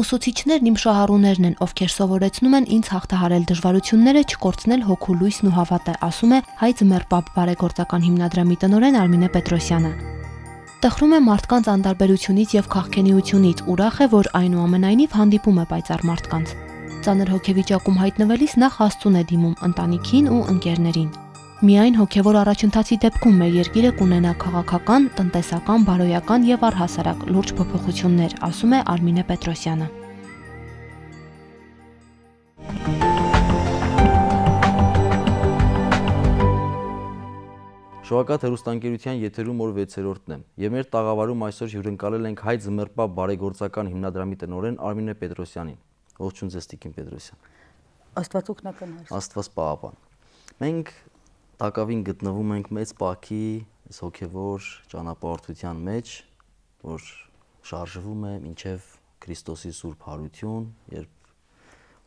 իմ ուսուցիչներն իմ շահառուներն են, ովքեր սովորեցնում են ինձ հաղթահարել դժվարությունները, չկորցնել հոգու լույսն ու հավատը, ասում է հայ ձմերպապ բարեգործական հիմնադրամի տնօրեն Արմինե Պետրոսյանը տխրում է մարդկանց անտարբերությունից եւ քաղքենիությունից, ուրախ է, որ այնուամենայնիվ հանդիպում է պայծառ մարդկանց։ Ծանր հոգեվիճակում հայտնվելիս նախ Աստծուն է դիմում ընտանիքին ու ընկերներին։ Միայն հոգևոր առաջընթացի դեպքում մեր երկիրը կունենա քաղաքական, տնտեսական, բարոյական եւ առհասարակ լուրջ փոփոխություններ, ասում է Արմինե Պետրոսյանը։ Շողակաթ հերուստանգերության եթերում օր 6-րդն է։ Եվ մեր տաղավարում այսօր հյուրընկալել ենք հայ ձմերպա բարեգործական հիմնադրամի տնօրեն Արմինե Պետրոսյանին։ Ողջույն ձեզ Տիկին Պետրոսյան։ Աստված օգնական հարց։ Աստված պահապան։ Մենք Տակավին գտնվում ենք մեծ պակի, այս հոգևոր ճանապարհորդության մեջ, որ շարժվում է մինչև Քրիստոսի Սուրբ Հարություն, երբ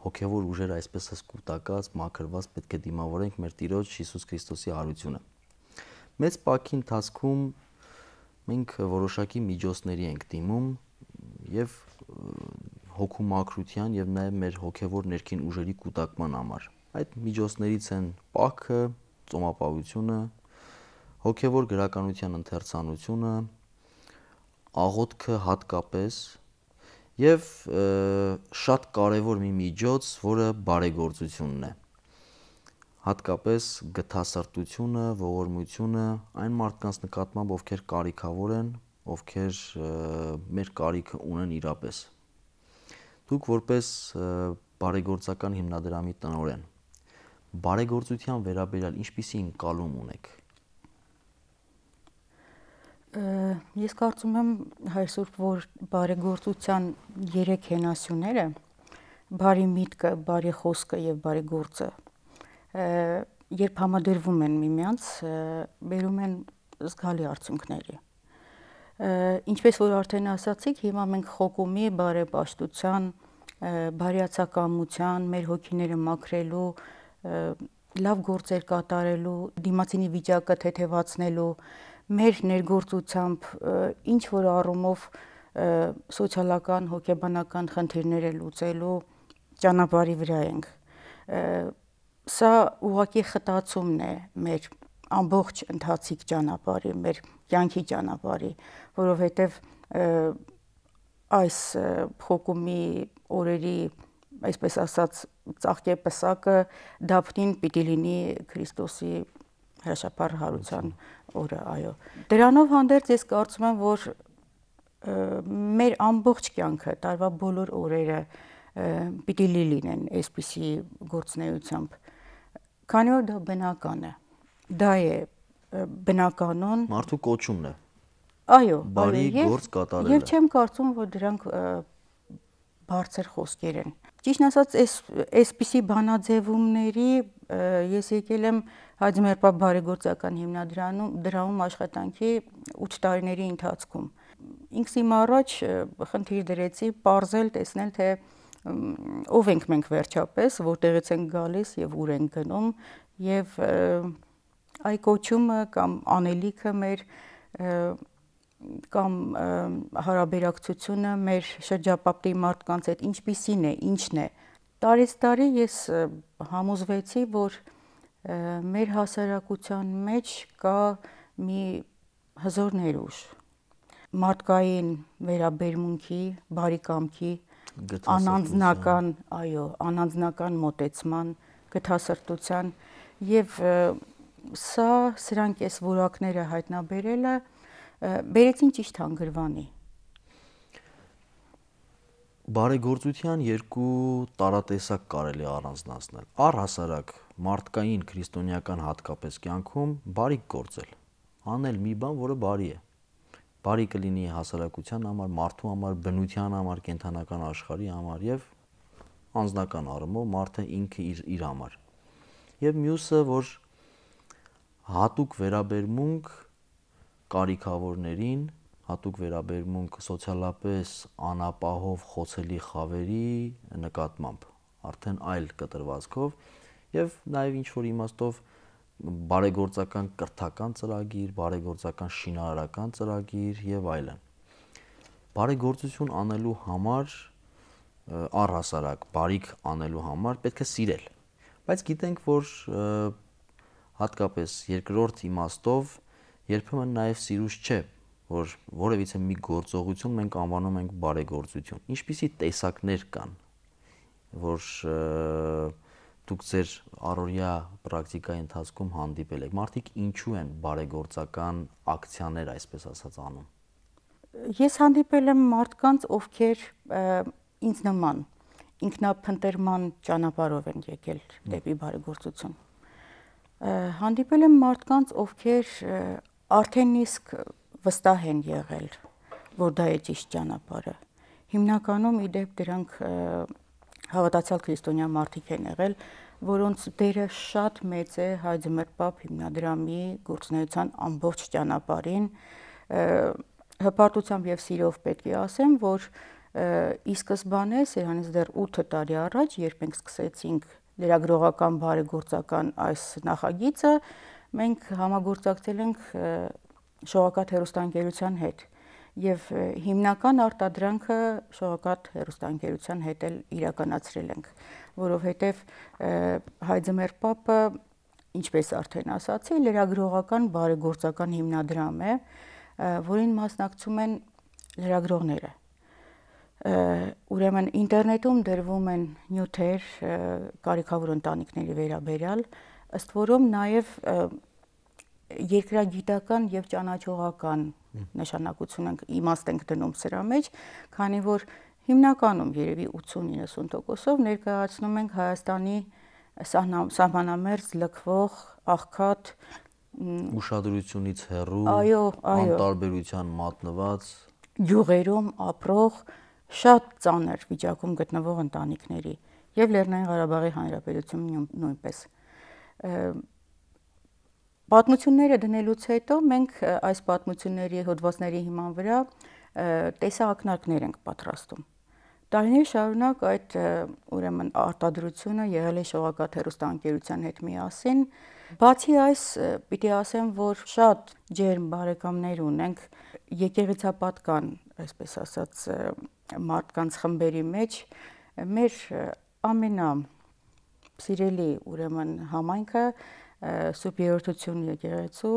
հոգևոր ուժեր այսպես հսկուտակած, մաքրված պետք է դիմավորենք մեր Տիրոջ Հիսուս Քրիստոսի հարությունը։ Մեծ Պաքի ընթացքում մենք որոշակի միջոցների ենք դիմում եւ հոգու մաքրության եւ նաեւ մեր հոգևոր ներքին ուժերի կուտակման համար։ Այդ միջոցներից են Պաքը, ծոմապահությունը, հոգևոր գրականության ընթերցանությունը, աղոթքը հատկապես եւ շատ կարեւոր մի միջոց, որը բարեգործությունն է։ Հատկապես գթասրտությունը, ողորմությունը այն մարդկանց նկատմամբ, ովքեր կարիքավոր են, ովքեր մեր կարիքը ունեն իրապես։ Դուք որպես բարեգործական հիմնադրամի տնօրեն բարեգործության վերաբերյալ ինչպիսի ընկալում ունեք։ Ես կարծում եմ այսօր որ բարեգործության երեք հենասյուները՝ բարի միտքը, բարի խոսքը եւ բարի գործը, երբ համադրվում են միմյանց, բերում են զգալի արդյունքների։ Ինչպես որ արդեն ասացիք, հիմա մենք խոկումի բարեպաշտության, բարիացակամության, մեր հոգիները մաքրելու, լավ գործեր կատարելու, դիմացինի վիճակը թեթևացնելու, մեր ներգործությամբ ինչ որ առումով սոցիալական, հոգեբանական խնդիրները լուծելու ճանապարհի վրա ենք։ Սա ուղղակի խտացումն է մեր ամբողջ ընթացիկ ճանապարհի, մեր կյանքի ճանապարհի, որովհետև այս խոկումի օրերի, այսպես ասած, ծաղկեպսակը դափնին պիտի լինի Քրիստոսի հրաշապար հարության օրը, այո։ Դրանով հանդերձ ես կարծում եմ, որ մեր ամբողջ կյանքը, տարվա բոլոր օրերը պիտի լի լինեն այսպիսի գործնեությամբ։ Քանի որ դա բնական է։ Դա է բնականon։ Մարդու կոչումն է։ Այո, բարի գործ կատարելը։ Եվ չեմ կարծում, որ դրանք բարձր խոսքեր են։ Ճիշտ ասած, այս այսպիսի բանաձևումների ես եկել եմ Հաջմերպա բարեգործական հիմնադրանում դրաում աշխատանքի 8 տարիների ընթացքում։ Ինքս իմ առաջ խնդիր դրեցի parzել, տեսնել թե ով ենք մենք վերջապես, որտեղից ենք գալիս եւ ուր ենք գնում եւ այ կոչումը կամ անելիքը մեր և, կամ հարաբերակցությունը մեր շրջապատի մարդկանց հետ ինչպիսին է, ինչն է։ Տարից տարի ես համոզվեցի, որ մեր հասարակության մեջ կա մի հզոր ներուժ մարդկային վերաբերմունքի, բարի կամքի, անանձնական, այո, անանձնական մոտեցման, գթասրտության եւ սա սրանք էս որակները հայտնաբերելը բերեցին ճիշտ հանգրվանի։ Բարեգործության երկու տարատեսակ կարելի առանձնացնել։ Առհասարակ մարդկային քրիստոնեական հատկապես կյանքում բարի գործել, անել մի բան, որը բարի է։ Բարի կլինի հասարակության համար, մարդու համար, բնության համար, կենթանական աշխարհի համար եւ անձնական առումով մարդը ինքը իր իր համար։ Եվ մյուսը, որ հատուկ վերաբերմունք կարիքավորներին հատուկ վերաբերմունք սոցիալապես անապահով խոցելի խավերի նկատմամբ արդեն այլ կտրվածքով եւ նաեւ ինչ որ իմաստով բարեգործական կրթական ծրագիր, բարեգործական շինարարական ծրագիր եւ այլն։ Բարեգործություն անելու համար առհասարակ բարիք անելու համար պետք է սիրել։ Բայց գիտենք, որ հատկապես երկրորդ իմաստով երբեմն նաև սիրուց չէ, որ որևիցե մի գործողություն մենք անվանում ենք բարեգործություն։ Ինչպիսի տեսակներ կան, որ դուք ձեր առօրյա պրակտիկայի ընթացքում հանդիպել եք։ Մարդիկ ինչու են բարեգործական ակցիաներ, այսպես ասած, անում։ Ես հանդիպել եմ մարդկանց, ովքեր ինձ նման ինքնափնտրման ճանապարհով են եկել դեպի բարեգործություն։ Հանդիպել եմ մարդկանց, ովքեր արդեն իսկ վստահ են եղել, որ դա է ճիշտ ճանապարհը։ Հիմնականում ի դեպ դրանք հավատացյալ քրիստոնյա մարդիկ են եղել, որոնց դերը շատ մեծ է հայ ձմերպապ հիմնադրամի գործնեության ամբողջ ճանապարհին հպարտությամբ եւ սիրով պետք է ասեմ, որ ի սկզբանե սրանից դեռ 8 տարի առաջ, երբ մենք սկսեցինք լրագրողական բարեգործական այս նախագիծը, Մենք համագործակցել ենք շողակաթ հերոստանգերության հետ եւ հիմնական արտադրանքը շողակաթ հերոստանգերության հետ էլ իրականացրել ենք, որովհետեւ հայձմեր պապը, ինչպես արդեն ասացի, լրագրողական բարեգործական հիմնադրամ է, որին մասնակցում են լրագրողները ուրեմն ինտերնետում դրվում են նյութեր կարիքավոր ընտանիքների վերաբերյալ, ըստ որում նաև երկրագիտական եւ ճանաչողական նշանակություն ենք իմաստ ենք դնում սրա մեջ, քանի որ հիմնականում երևի 80-90%-ով ներկայացնում ենք Հայաստանի սահմանամերձ լքվող աղքատ ուշադրությունից հեռու այո, այո, անտարբերության մատնված յուղերում ապրող շատ ծանր վիճակում գտնվող ընտանիքների եւ Լեռնային Ղարաբաղի Հանրապետությունում նույնպես։ նույն Պատմությունները դնելուց հետո մենք այս պատմությունների հոդվածների հիման վրա տեսակնակներ ենք պատրաստում։ Տարիներ շարունակ այդ ուրեմն արտադրությունը եղել է շողակաթ հերոստանգերության հետ միասին։ Բացի այս, պիտի ասեմ, որ շատ ջերմ բարեկամներ ունենք եկեղեցապատկան, այսպես ասած, մարդկանց խմբերի մեջ մեր ամենա սիրելի ուրեմն համայնքը սուբյերորդություն եկեղեցու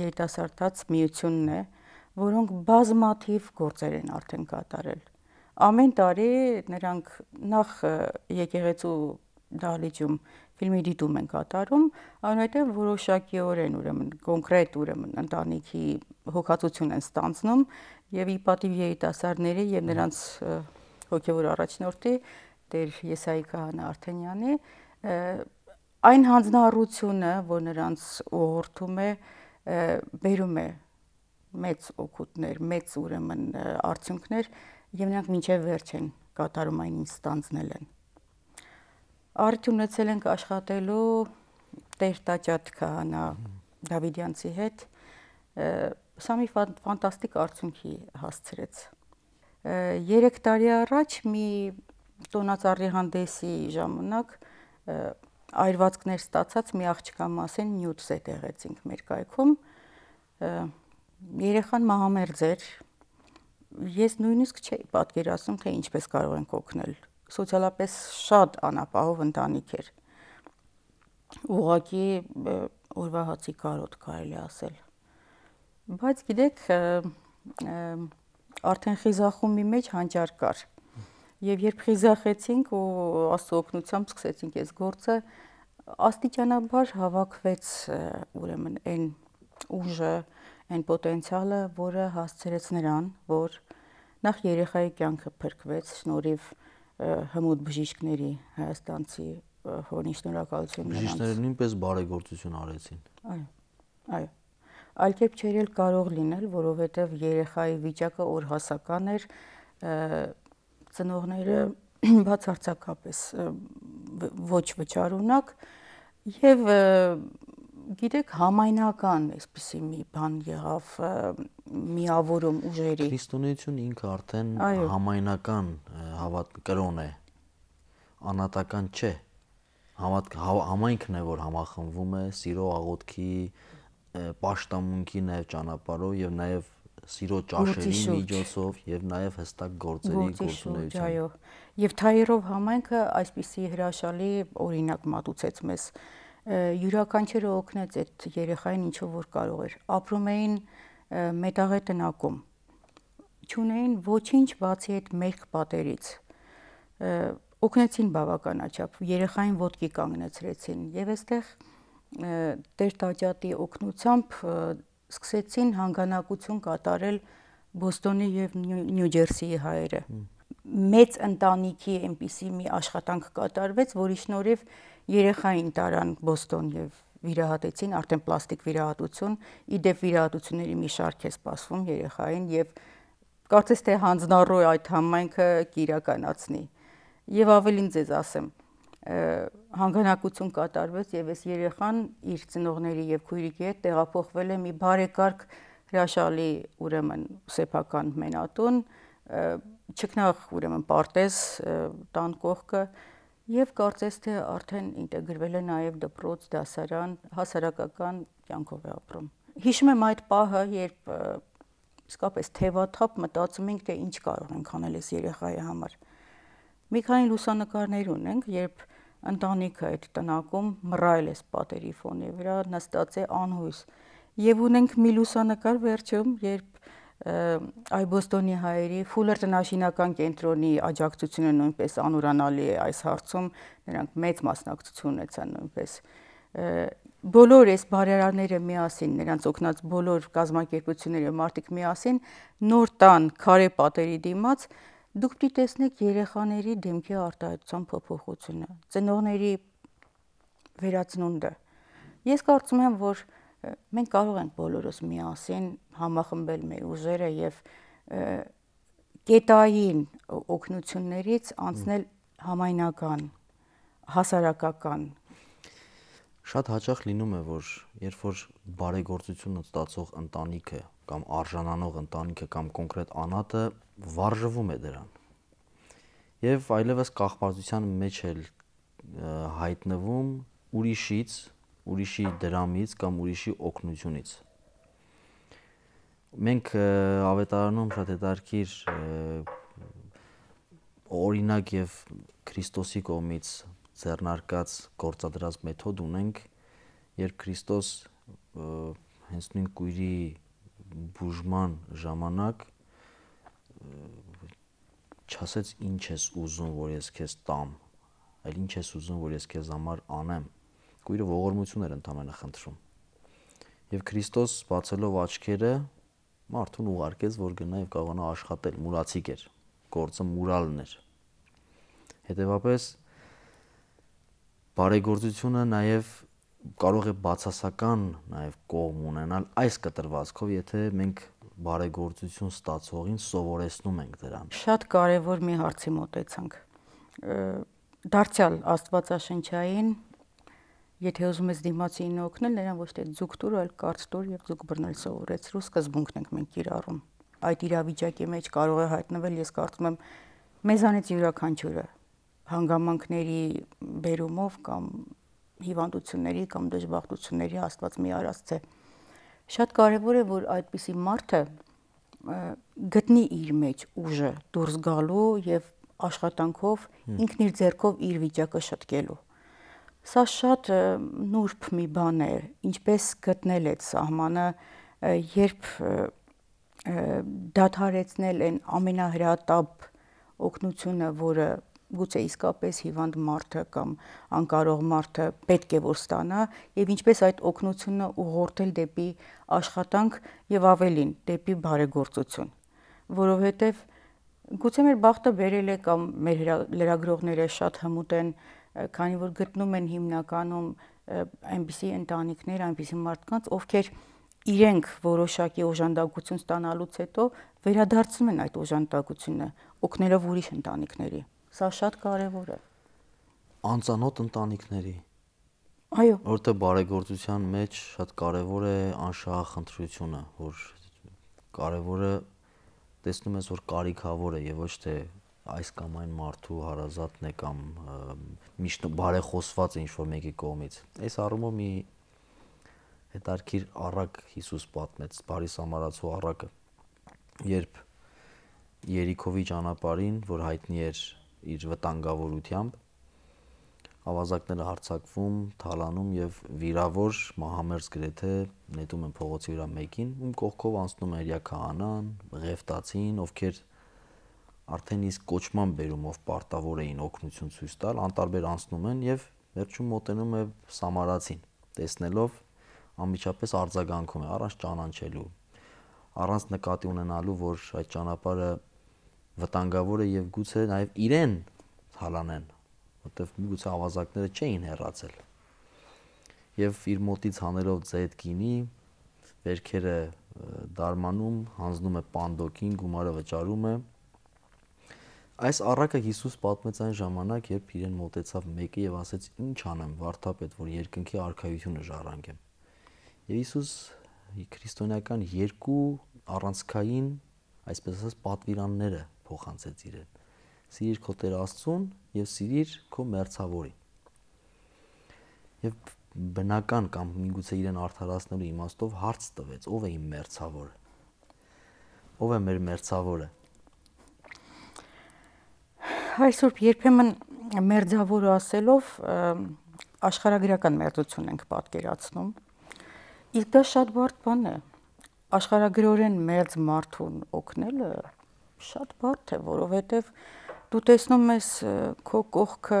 երիտասարդաց միությունն է, որոնք բազմաթիվ գործեր են արդեն կատարել։ Ամեն տարի նրանք նախ եկեղեցու դահլիճում ֆիլմի դիտում են կատարում, այնուհետև որոշակիորեն ուրեմն կոնկրետ ուրեմն ընտանիքի հոգացություն են ստանցնում եւ ի պատիվ երիտասարդների եւ նրանց հոգեվոր առաջնորդի Տեր Եսայի Քահանա Արթենյանի այն հանձնառությունը, որ նրանց ուղղորդում է, բերում է մեծ օգուտներ, մեծ ուրեմն արդյունքներ եւ նրանք մինչեւ վերջ են կատարում այն ինչ ստանձնել են։ Արդյ ունեցել ենք աշխատելու Տեր տաճատ քահանա Դավիդյանցի հետ։ Սա մի ֆանտաստիկ արդյունքի հասցրեց։ 3 տարի առաջ մի տոնածառի հանդեսի ժամանակ այրվածքներ ստացած մի աղջկա մասին նյութս է տեղեցինք մեր կայքում։ Երեխան մահամերձ էր։ Ես նույնիսկ չէի պատկերացնում, թե ինչպես կարող ենք օգնել։ Սոցիալապես շատ անապահով ընտանիք էր։ Ուղղակի օրվա հացի կարոտ կարելի ասել։ Բայց գիտեք, արդեն խիզախումի մեջ հանճար կար։ Եվ երբ խիզախեցինք ու աստծո օգնությամբ սկսեցինք այս գործը, աստիճանաբար հավաքվեց ուրեմն այն ուժը, այն պոտենցիալը, որը հասցրեց նրան, որ նախ երեխայի կյանքը փրկվեց շնորհիվ հմուտ բժիշկների հայաստանցի հոնի շնորհակալություն նրանց։ Բժիշկները նույնպես բարեգործություն արեցին։ Այո։ Այո։ Այլ կերպ չէր էլ կարող լինել, որովհետև երեխայի վիճակը օրհասական էր, ծնողները բացարձակապես ոչ վճարունակ եւ գիտեք համայնական այսպիսի մի բան եղավ միավորում ուժերի քրիստոնեություն ինքը արդեն Այո. համայնական հավատ կրոն է անատական չէ համատ հա-, համայնքն է որ համախմբվում է սիրո աղոթքի պաշտամունքի նաև ճանապարհով եւ նաև սիրո ճաշերի միջոցով եւ նաեւ հստակ գործերի գործունեությամբ։ Այո։ Եվ Թայերով համայնքը այսպիսի հրաշալի օրինակ մատուցեց մեզ։ Յուրաքանչյուրը օգնեց այդ երեխային ինչ որ կարող էր։ Ապրում էին մետաղե տնակում։ Չունեին ոչինչ բացի այդ մերկ պատերից օգնեցին բավականաչափ երեխային ոդկի կանգնեցրեցին եւ այստեղ Տեր Տաճատի օգնությամբ սկսեցին հանգանակություն կատարել Բոստոնի եւ Նյու Ջերսիի հայերը։ Մեծ ընտանիքի այնպիսի մի աշխատանք կատարվեց, որի շնորհիվ երեխային տարան Բոստոն եւ վիրահատեցին արդեն պլաստիկ վիրահատություն, իդեպ վիրահատությունների մի շարք է սպասվում երեխային եւ կարծես թե հանձնառու այդ համայնքը կիրականացնի։ Եվ ավելին ձեզ ասեմ, հանգանակություն կատարվեց եւ այս երեխան իր ծնողների եւ քույրիկի հետ տեղափոխվել է մի բարեկարգ հրաշալի ուրեմն սեփական մենատուն չքնաղ ուրեմն պարտեզ տան կողքը եւ կարծես թե արդեն ինտեգրվել է նաեւ դպրոց, դասարան, հասարակական կյանքով է ապրում։ Հիշում եմ այդ պահը, երբ իսկապես թևաթափ մտածում ենք, թե ինչ կարող ենք անել այս երեխայի համար։ Մի քանի լուսանկարներ ունենք, երբ ընտանիքը այդ տնակում մռայլ է պատերի ֆոնի վրա նստած է անհույս եւ ունենք մի լուսանկար վերջում երբ այբոստոնի հայերի ֆուլեր տնաշինական կենտրոնի աջակցությունը նույնպես անուրանալի է այս հարցում նրանք մեծ մասնակցություն ունեցան նույնպես բոլոր այս բարերարները միասին, նրանց օգնած բոլոր կազմակերպությունները մարդիկ միասին նոր տան քարե պատերի դիմաց Դուք պիտի տեսնեք երեխաների դեմքի արտահայտության փոփոխությունը, ծնողների վերածնունդը։ Ես կարծում եմ, որ մենք կարող ենք բոլորս միասին համախմբել մեր ուժերը եւ կետային օգնություններից անցնել համայնական, հասարակական Շատ հաճախ լինում է, որ երբ որ բարեգործությունը ստացող ընտանիքը կամ արժանանող ընտանիքը կամ կոնկրետ անատը վարժվում է դրան։ Եվ այլևս կախվածության մեջ էլ հայտնվում ուրիշից, ուրիշի դրամից կամ ուրիշի օգնությունից։ Մենք ավետարանում շատ հետաքրքիր օրինակ եւ Քրիստոսի կողմից ձեռնարկած գործադրած մեթոդ ունենք, երբ Քրիստոս հենց նույն քույրի բուժման ժամանակ չասեց ինչ ես ուզում, որ ես քեզ տամ, այլ ինչ ես ուզում, որ ես քեզ համար անեմ։ Կույրը ողորմություն էր ընդամենը խնդրում։ Եվ Քրիստոս բացելով աչքերը մարդուն ուղարկեց, որ գնա եւ կարողանա աշխատել, մուրացիկ էր, գործը մուրալն էր։ Հետևաբար բարեգործությունը նաեւ կարող է բացասական նաև կողմ ունենալ այս կտրվածքով, եթե մենք բարեգործություն ստացողին սովորեցնում ենք դրան։ Շատ կարևոր մի հարցի մոտեցանք։ Դարձյալ Աստվածաշնչային, եթե ուզում ես դիմացին օգնել, նրան ոչ թե ձուկ տուր, այլ կարծ տուր եւ ձուկ բռնել սովորեցրու սկզբունքն ենք մենք կիրառում։ Այդ իրավիճակի մեջ կարող է հայտնվել, ես կարծում եմ, մեզանից յուրաքանչյուրը հանգամանքների բերումով կամ հիվանդությունների կամ դժբախտությունների Աստված մի արածց է։ Շատ կարևոր է, որ այդպիսի մարդը գտնի իր մեջ ուժը դուրս գալու եւ աշխատանքով ինքն իր ձեռքով իր վիճակը շտկելու։ Սա շատ նուրբ մի բան է, ինչպես գտնել այդ սահմանը, երբ դադարեցնել այն ամենահրատապ օգնությունը, որը գուցե իսկապես հիվանդ մարդը կամ անկարող մարդը պետք է որ ստանա եւ ինչպես այդ օգնությունը ուղղորդել դեպի աշխատանք եւ ավելին դեպի բարեգործություն որովհետեւ գուցե մեր բախտը բերել է կամ մեր լրագրողները շատ հմուտ են քանի որ գտնում են հիմնականում այնպիսի ընտանիքներ, այնպիսի մարդկանց, ովքեր իրենք որոշակի օժանդակություն ստանալուց հետո վերադարձում են այդ օժանդակությունը, օգնելով ուրիշ ընտանիքների։ Սա շատ կարևոր է։ Անծանոթ ընտանիքների։ Այո։ Որտե բարեգործության մեջ շատ կարևոր է անշահախնդրությունը, որ կարևորը տեսնում ես, որ կարիքավոր է եւ ոչ թե այս կամ այն մարդու հարազատն է կամ միշտ բարեխոսված է ինչ-որ մեկի կողմից։ Այս առումով մի հետարքիր առակ Հիսուս պատմեց բարի սամարացու առակը, երբ Երիքովի ճանապարհին, որ հայտնի էր իր վտանգավորությամբ ավազակները հարցակվում, թալանում եւ վիրավոր մահամերձ գրեթե նետում են փողոցի վրա մեկին, ում կողքով անցնում է Էրիա քահանան, Ղևտացին, ովքեր արդեն իսկ կոչման բերումով պարտավոր էին օգնություն ցույց տալ, անտարբեր անցնում են եւ վերջում մոտենում է Սամարացին, տեսնելով անմիջապես արձագանքում է առանց ճանաչելու, առանց նկատի ունենալու, որ այդ ճանապարհը վտանգավոր է եւ գուցե նաեւ իրեն հալանեն, որտեվ գուցե ավազակները չէին հեռացել։ Եվ իր մոտից հանելով ձեդ գինի, վերքերը դարմանում, հանձնում է պանդոկին, գումարը վճարում է։ Այս առակը Հիսուս պատմեց այն ժամանակ, երբ իրեն մոտեցավ մեկը եւ ասեց. «Ինչ անեմ, Վարդապետ, որ երկնքի արքայությունը ժառանգեմ»։ Եվ Հիսուս քրիստոնեական երկու առանցքային, այսպես ասած, պատվիրանները փոխանցեց իրեն։ Սիրիր քո Տեր Աստծուն եւ սիրիր քո մերձավորին։ Եվ բնական կամ միգուցե իրեն արդարացնելու իմաստով հարց տվեց. ով է իմ մերձավորը։ Ով է մեր մերձավորը։ Այսօր երբեմն մերձավորը ասելով աշխարհագրական մերձություն ենք պատկերացնում։ Իսկ դա շատ բարդ բան է աշխարհագրորեն մերձ մարդուն օգնելը շատ բարդ է, որովհետև դու տեսնում ես քո կողքը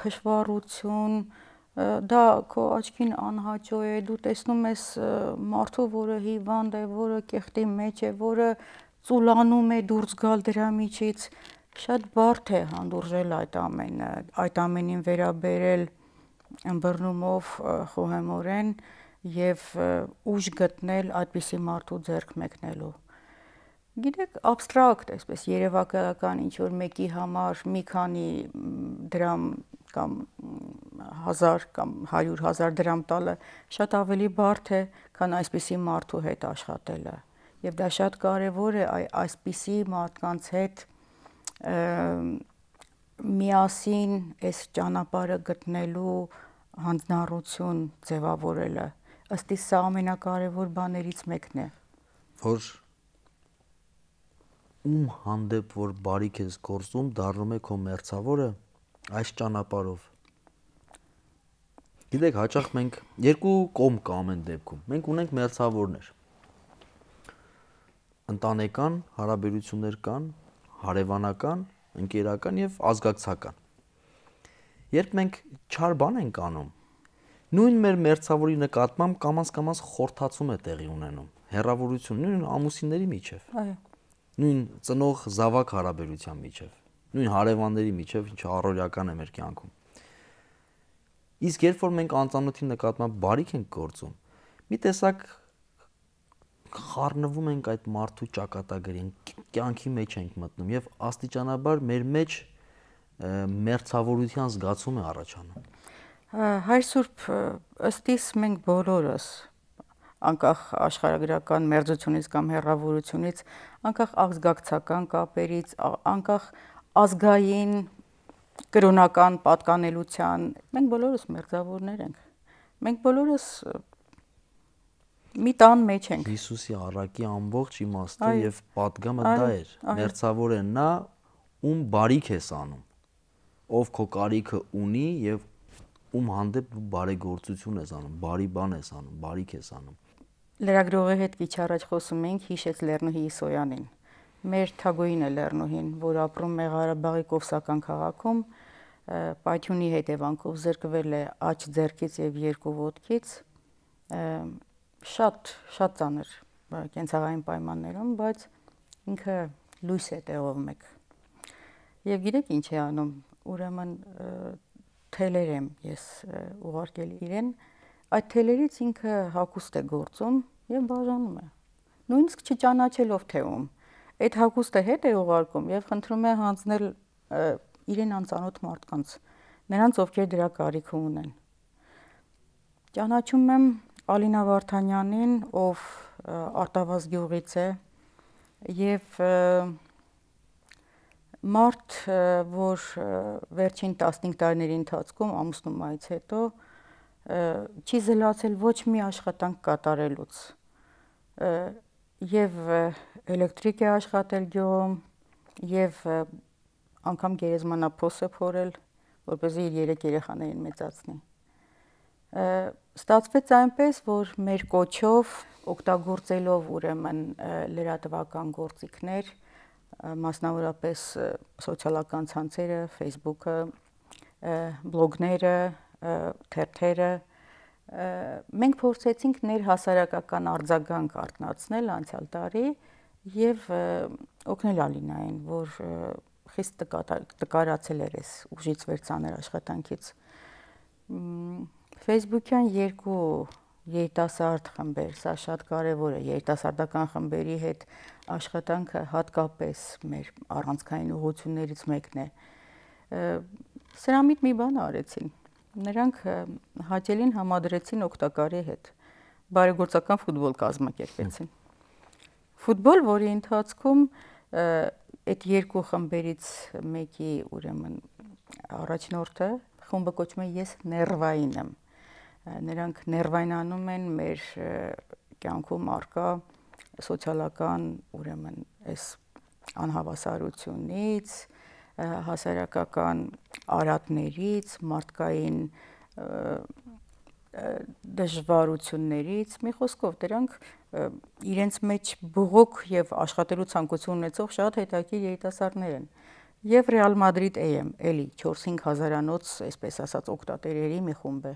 թշվառություն, դա քո աչքին անհաճո է, դու տեսնում ես մարդու, որը հիվանդ է, որը կեղտի մեջ է, որը ծուլանում է դուրս գալ դրա միջից, շատ բարդ է հանդուրժել այդ ամենը, այդ ամենին վերաբերել ըմբռնումով խոհեմորեն եւ ուժ գտնել այդպիսի մարդու ձեռք մեկնելու։ Գիտեք, абստրակտ, այսպես երևակայական ինչ որ մեկի համար մի քանի դրամ կամ 1000 կամ 100.000 դրամ տալը շատ ավելի բարդ է, քան այսպիսի մարդու հետ աշխատելը։ Եվ դա շատ կարևոր է այ, այսպիսի մարդկանց հետ միասին այս ճանապարհը գտնելու հանձնառություն ձևավորելը։ Ըստ իս սա ամենակարևոր բաներից մեկն է։ Որ ում հանդեպ որ բարիք ես գործում, դառնում է քո մերցավորը այս ճանապարով։ Գիտեք, հաճախ մենք երկու կողմ կա ամեն դեպքում։ Մենք ունենք մերցավորներ։ Ընտանեկան հարաբերություններ կան, հարևանական, ընկերական եւ ազգակցական։ Երբ մենք չար բան ենք անում, նույն մեր մերցավորի նկատմամբ կամաց-կամաց խորթացում է տեղի ունենում հերավորություն նույն ամուսինների միջև։ Այո նույն ծնող զավակ հարաբերության միջև, նույն հարևանների միջև, ինչը առօրյական է մեր կյանքում։ Իսկ երբ որ մենք անծանոթի նկատմամբ բարիք ենք գործում, մի տեսակ խառնվում ենք այդ մարդու ճակատագրին, կյանքի մեջ ենք մտնում եւ աստիճանաբար մեր մեջ մերցավորության զգացում է առաջանում։ Հայ Սուրբ, ըստիս մենք բոլորս անկախ աշխարհագրական մերձությունից կամ հերավորությունից, անկախ ազգակցական կապերից, անկախ ազգային կրոնական պատկանելության, մենք բոլորս մերձավորներ ենք։ Մենք բոլորս մի տան մեջ ենք։ Հիսուսի առակի ամբողջ իմաստը եւ падգամը դա էր։ Մերձավոր է նա, ում բարիք ես անում, ով քո կարիքը ունի եւ ում հանդեպ բարեգործություն ես անում, բարի բան ես անում, բարիք ես անում։ Լրագրողի հետ քիչ առաջ խոսում էինք, հիշեց Լեռնուհի Սոյանին։ Մեր թագուհին է Լեռնուհին, որ ապրում է Ղարաբաղի Կովսական քաղաքում, Պաչունի հետևանքով զրկվել է աջ ձեռքից եւ երկու ոտքից։ Շատ շատ ծանր կենցաղային պայմաններում, բայց ինքը լույս է տեղով մեկ։ Եվ գիտեք ինչ է անում, ուրեմն թելեր եմ ես ուղարկել իրեն, այդ թելերից ինքը հակուստ է գործում եւ բաժանում է։ Նույնիսկ չճանաչելով թե ում։ Այդ հագուստը հետ է ուղարկում եւ խնդրում է հանձնել իրեն անծանոթ մարդկանց, նրանց ովքեր դրա կարիքը ունեն։ Ճանաչում եմ Ալինա Վարդանյանին, ով Արտավազ գյուղից է եւ մարդ, որ վերջին 15 տարիների ընթացքում ամուսնումայից հետո չի զլացել ոչ մի աշխատանք կատարելուց եւ էլեկտրիկ է աշխատել գյուղում եւ անգամ գերեզմանափոս է փորել, որպեսզի իր երեք երեխաներին մեծացնի։ Ստացվեց այնպես, որ մեր կոչով օգտագործելով ուրեմն լրատվական գործիքներ, մասնավորապես սոցիալական ցանցերը, Facebook-ը, բլոգները, թերթերը, մենք փորձեցինք ներհասարակական արձագանք արտնացնել անցյալ տարի եւ օգնել Ալինային, որ խիստ տկարացել էր այս ուժից վերցաներ աշխատանքից։ Facebook-յան երկու երիտասարդ խմբեր, սա շատ կարևոր է, երիտասարդական խմբերի հետ աշխատանքը հատկապես մեր առանցքային ուղություններից մեկն է։ Սրամիտ մի բան արեցին Նրանք հաճելին համադրեցին օկտակարի հետ։ Բարեգործական ֆուտբոլ կազմակերպեցին։ Ֆուտբոլ, որի ընթացքում այդ երկու խմբերից մեկի ուրեմն առաջնորդը խումբը կոչում է ես ներվային եմ։ Նրանք ներվայնանում են մեր կյանքում արկա սոցիալական, ուրեմն, այս անհավասարությունից, հասարակական արատներից, մարդկային դժվարություններից, մի խոսքով դրանք իրենց մեջ բողոք եւ աշխատելու ցանկություն ունեցող շատ հետաքրքիր երիտասարդներ են։ Եվ Real Madrid AM, էլի 4-5 հազարանոց, այսպես ասած, օկտատերերի մի խումբ է։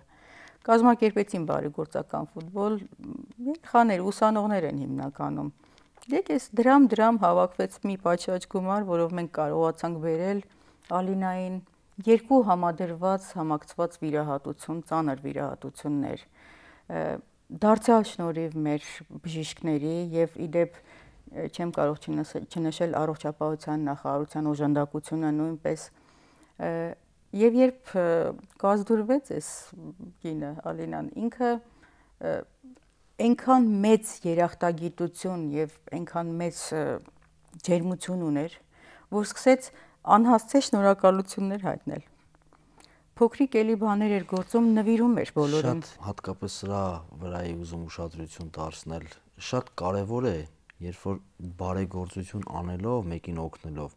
Կազմակերպեցին բարի գործական ֆուտբոլ, երեխաներ, ուսանողներ են հիմնականում։ Գիտեք, դե ես դրամ-դրամ հավաքվեց մի պատշաճ գումար, որով մենք կարողացանք վերել Ալինային երկու համադրված համակցված վիրահատություն, ծանր վիրահատություններ։ Դարձյալ շնորհիվ մեր բժիշկների եւ իդեպ չեմ կարող չնշել առողջապահության նախարարության օժանդակությունը նույնպես եւ երբ կազդուրվեց այս կինը Ալինան ինքը այնքան մեծ երախտագիտություն եւ այնքան մեծ ջերմություն ուներ, որ սկսեց անհասցե շնորհակալություններ հայտնել։ Փոքրիկ էլի բաներ էր գործում, նվիրում էր բոլորին։ Շատ հատկապես սրա վրա է ուզում ուշադրություն դարձնել։ Շատ կարևոր է, երբ որ բարեգործություն անելով, մեկին օգնելով,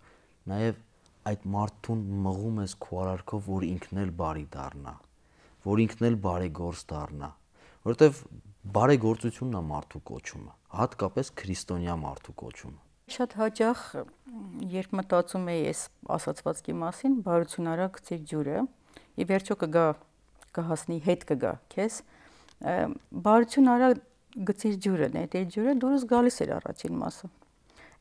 նաև այդ մարդուն մղում ես քո արարքով, որ ինքն էլ բարի դառնա, որ ինքն էլ բարեգործ դառնա, որովհետև բարեգործությունն է մարդու կոչումը, հատկապես քրիստոնյա մարդու կոչումը։ Շատ հաճախ երբ մտածում եի այս ասացվածքի մասին, բարություն արա գցիր ջուրը, ի վերջո կգա կհասնի հետ կգա քեզ։ Բարություն արա գցիր ջուրը, դա ջուրը դուրս գալիս էր առաջին մասը։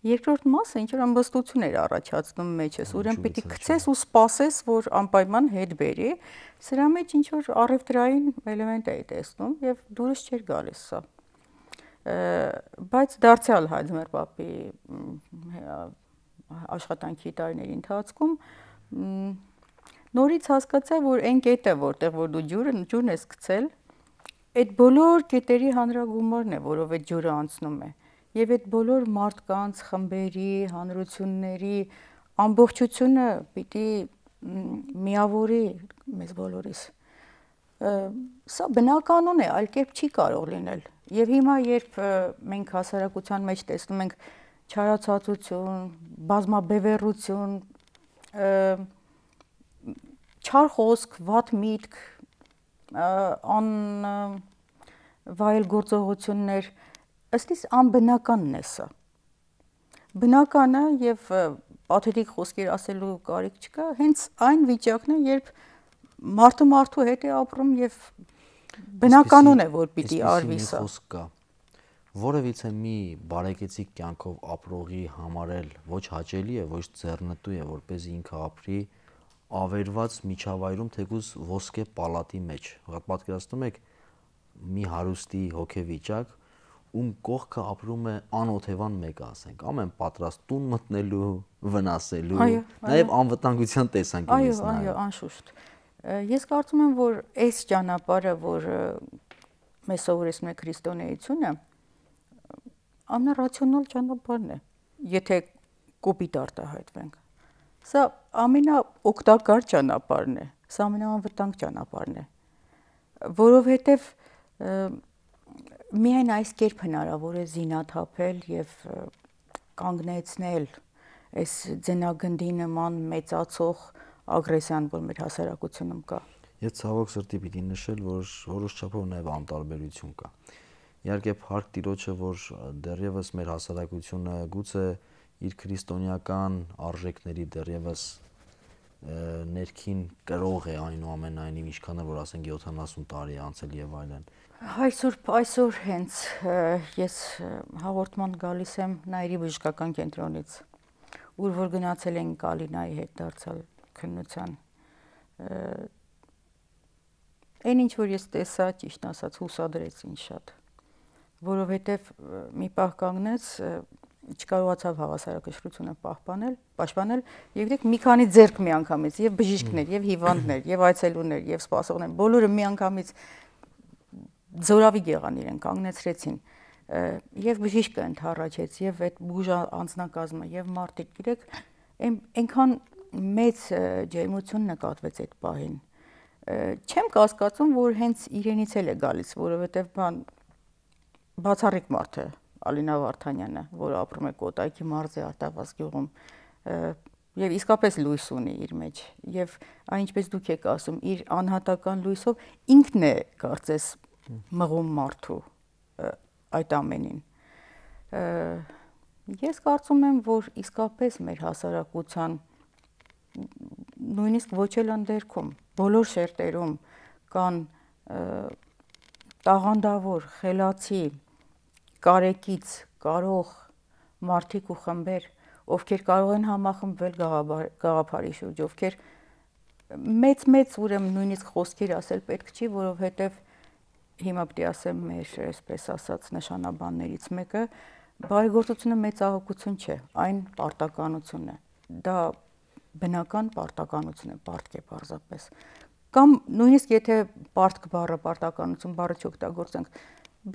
Երկրորդ մասը ինչ որ ամբստություն էր առաջացնում մեջս, ուրեմն պիտի գցես ու սպասես, որ անպայման հետ բերի։ Սրա մեջ ինչ որ առևտրային էլեմենտ էի տեսնում եւ դուրս չէր գալիս սա։ Բայց դարձյալ Հայդմեր պապի աշխատանքի տարիների ընթացքում նորից հասկացա, որ այն կետը, որտեղ որ դու ջուրը ջուրն ես գցել, այդ բոլոր կետերի հանրագումարն է, որով այդ ջուրը անցնում է։ Ա, եւ այդ բոլոր մարդկանց խմբերի, հանրությունների ամբողջությունը պիտի միավորի մեզ բոլորիս։ Սա բնականon է, այլ կերպ չի կարող լինել։ Եվ հիմա երբ մենք հասարակության մեջ տեսնում ենք չարացածություն, բազմաբևեռություն, չար խոսք, վատ միտք, ան վայել գործողություններ, ըստիս անբնականն է սա։ Բնականը եւ պաթետիկ խոսքեր ասելու կարիք չկա, հենց այն վիճակն է, երբ մարդը մարդու հետ է ապրում եւ բնականon է, որ պիտի արվի սա։ Խոսք կա որևիցե մի բարեկեցիկ կյանքով ապրողի համարել ոչ հաճելի է, ոչ ձեռնտու է, որպես ինքը ապրի ավերված միջավայրում թեկուզ ոսկե պալատի մեջ։ Հա պատկերացնում եք մի հարուստի հոգեվիճակ, ում կողքը ապրում է անօթևան մեկը, ասենք, ամեն պատրաստ տուն մտնելու, վնասելու, նաև անվտանգության տեսանկյունից նայում։ Այո, այո, անշուշտ։ Ես կարծում եմ, որ այս ճանապարհը, որ մեզ սովորեցնում է քրիստոնեությունը, ամենառացիոնալ ճանապարհն է, եթե կոպիտ արտահայտվենք։ Սա ամենաօգտակար ճանապարհն է, սա ամենաանվտանգ ճանապարհն է, որովհետև միայն այս կերպ հնարավոր է զինաթափել եւ կանգնեցնել այս ձնագնդի նման մեծացող ագրեսիան, որ մեր հասարակությունում կա։ Ես ցավոք սրտի պիտի նշել, որ որոշ չափով նաեւ անտարբերություն կա։ Իհարկե փառք Տիրոջը, որ դեռևս մեր հասարակությունը գուցե իր քրիստոնեական արժեքների դեռևս ներքին կրող է այնուամենայնիվ ինչքան որ ասենք 70 տարի անցել եւ այլն։ այն Այսօր այսօր հենց ես հաղորդման գալիս եմ Նայիրի բժշկական կենտրոնից, ուր որ գնացել են Կալինայի հետ դարձալ քննության։ Այն ինչ որ ես տեսա, ճիշտ ասած, հուսադրեց ինձ շատ, որովհետև մի պահ կանգնեց չկարողացավ հավասարակշռությունը պահպանել, պաշտպանել եւ դեք մի քանի ձերք միանգամից եւ բժիշկներ եւ հիվանդներ եւ այցելուներ եւ սպասողներ բոլորը միանգամից զորավի գեղան իրեն կանգնեցրեցին եւ բժիշկը ընդառաջեց եւ այդ բուժա անձնակազմը եւ մարդիկ գիտեք այնքան մեծ ջերմություն նկատվեց այդ պահին չեմ կասկածում որ հենց իրենից էլ է գալիս որովհետեւ բան բացառիկ մարդ է Ալինա Վարդանյանը որը ապրում է Կոտայքի մարզի Արտավազ գյուղում եւ իսկապես լույս ունի իր մեջ եւ այնինչպես դուք եք ասում իր անհատական լույսով ինքն է կարծես մղում մարդու այդ ամենին։ Ես կարծում եմ, որ իսկապես մեր հասարակության նույնիսկ ոչ էլ ընդերքում, բոլոր շերտերում կան տաղանդավոր, խելացի, կարեկից, կարող մարդիկ ու խմբեր, ովքեր կարող են համախմբվել գաղափարի շուրջ, ովքեր մեծ-մեծ ուրեմն նույնիսկ խոսքեր ասել պետք չի, որովհետև հիմա պիտի ասեմ մեր այսպես ասած նշանաբաններից մեկը բարեգործությունը մեծ աղաքություն չէ, այն պարտականություն է։ Դա բնական պարտականություն է, պարտք է պարզապես։ Կամ նույնիսկ եթե պարտք բառը, պարտականություն բառը չօգտագործենք,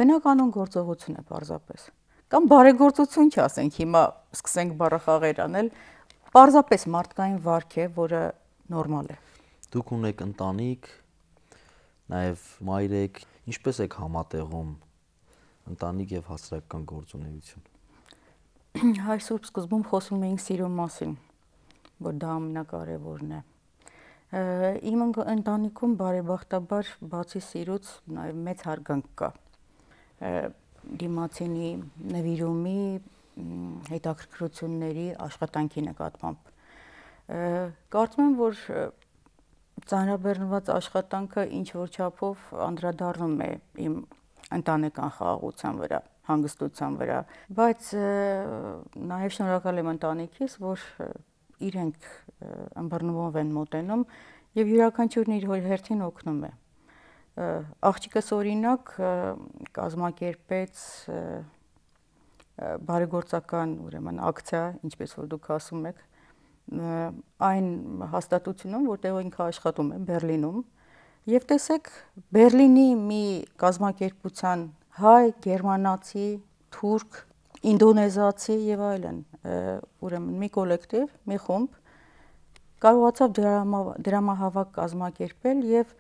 բնականոն գործողություն է պարզապես։ Կամ բարեգործություն չասենք, հիմա սկսենք բառախաղեր անել, պարզապես մարդկային վարք է, որը նորմալ է։ Դուք ունեք ընտանիք, նաև մայրեք, Ինչպես եք համատեղում ընտանիք եւ հասարակական գործունեություն։ Հայ Սուրբ սկզբում խոսում էինք սիրո մասին, որ դա ամենակարևորն է։ Իմ ընտանիքում բարեբախտաբար բացի սիրուց նաեւ մեծ հարգանք կա։ Դիմացինի նվիրումի, հետաքրքրությունների, աշխատանքի նկատմամբ։ Կարծում եմ, որ ծանրաբեռնված աշխատանքը ինչ որ չափով անդրադառնում է իմ ընտանեկան խաղաղության վրա, հանգստության վրա, բայց նաև շնորհակալ եմ ընտանիքիս, որ իրենք ըմբռնումով են մոտենում եւ յուրաքանչյուրն իր հերթին օգնում է։ Աղջիկս օրինակ կազմակերպեց բարեգործական, ուրեմն, ակցիա, ինչպես որ դուք ասում եք, այն հաստատությունում, որտեղ ինքը աշխատում է Բերլինում, եւ տեսեք Բերլինի մի կազմակերպության հայ, գերմանացի, թուրք, ինդոնեզացի եւ այլն, ուրեմն մի կոլեկտիվ, մի խումբ կարողացավ դրամա դրամահավաք կազմակերպել եւ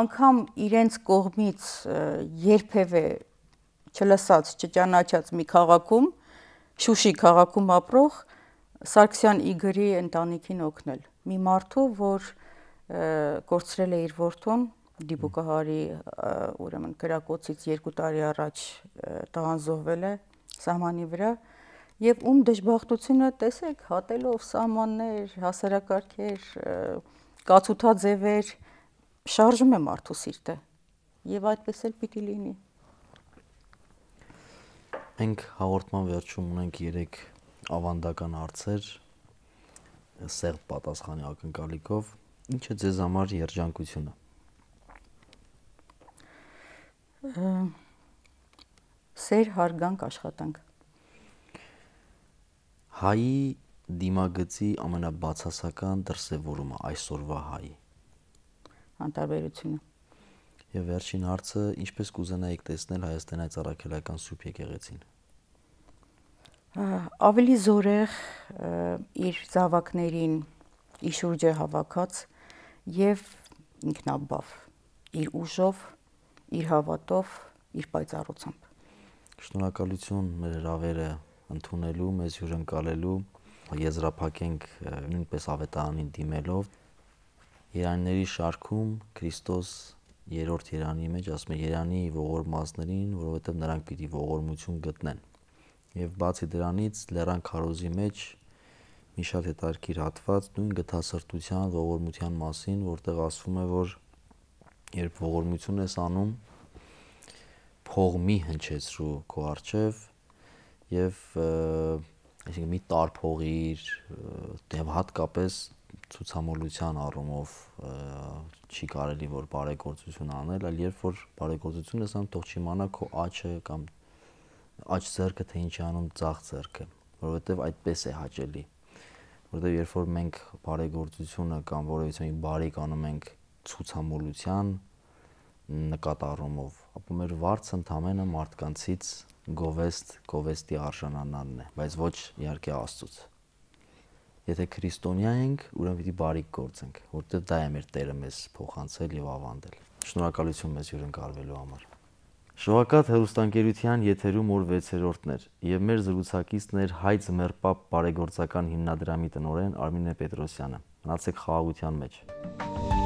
անկամ իրենց կողմից երբևէ չլսած, չճանաչած մի քաղաքում Շուշի քաղաքում ապրող Սարգսյան Իգորի ընտանիքին օգնել։ Մի մարդու, որ կորցրել է իր որդուն դիպուկահարի ուրեմն գրակոցից 2 տարի առաջ տանձովվել է սահմանի վրա եւ ում դժբախտությունը տեսեք հատելով սահմաններ, հասարակարգեր, կացութաձևեր շարժում է մարդու սիրտը եւ այդպես էլ պիտի լինի Մենք հաղորդման վերջում ունենք 3 ավանդական հարցեր սեղմ պատասխանի ակնկալիքով։ Ինչ է ձեզ համար երջանկությունը։ Սեր հարգանք աշխատանք։ Հայի դիմագծի ամենաբացասական դրսևորումը այսօրվա հայի։ Անտարբերությունը Եվ վերջին հարցը՝ ինչպես կուզենայիք տեսնել հայաստանյաց առաքելական Սուրբ եկեղեցին։ Ավելի զորեղ իր զավակներին իր շուրջը հավաքած եւ ինքնաբավ իր ուժով, իր հավատով, իր պայծառությամբ։ Շնորհակալություն մեր հավերը ընդունելու, մեզ հյուրընկալելու, եզրափակենք նույնպես ավետարանին դիմելով։ Երանների շարքում Քրիստոս երրորդ Երանի մեջ, ասում է Երանի ողորմածներին, որովհետև նրանք պիտի ողորմություն գտնեն։ Եվ բացի դրանից Լեռան քարոզի մեջ մի շատ հետաքրքիր հատված նույն գտասրտության ողորմության մասին, որտեղ ասվում է, որ երբ ողորմություն ես անում, փող մի հնչեցրու քո արչև եւ այսինքն մի տար փողիր, եւ հատկապես ցուցամոլության առումով չի կարելի որ բարեգործություն անել, այլ երբ որ բարեգործություն ես անում, թող չիմանա քո աչը կամ աչ ձեռքը թե ինչ անում ցախ ձեռքը, որովհետև այդպես է հաճելի։ Որովհետև երբ որ մենք բարեգործությունը կամ որևիցե մի բարի կանում ենք ցուցամոլության նկատառումով, ապա մեր վարձը ընդամենը մարդկանցից գովեստ, գովեստի արժանանալն է, բայց ոչ իհարկե Աստծո եթե քրիստոնյա ենք, ուրեմն պիտի բարիք գործենք, որտեղ դա է մեր Տերը մեզ փոխանցել եւ ավանդել։ Շնորհակալություն մեզ հյուրընկալվելու համար։ Շողակաթ հերոստանգերության եթերում օր 6-րդներ եւ մեր զրուցակիցներ Հայց Մերպապ բարեգործական հիմնադրամի տնօրեն Արմինե Պետրոսյանը։ Մնացեք խաղաղության մեջ։ Ա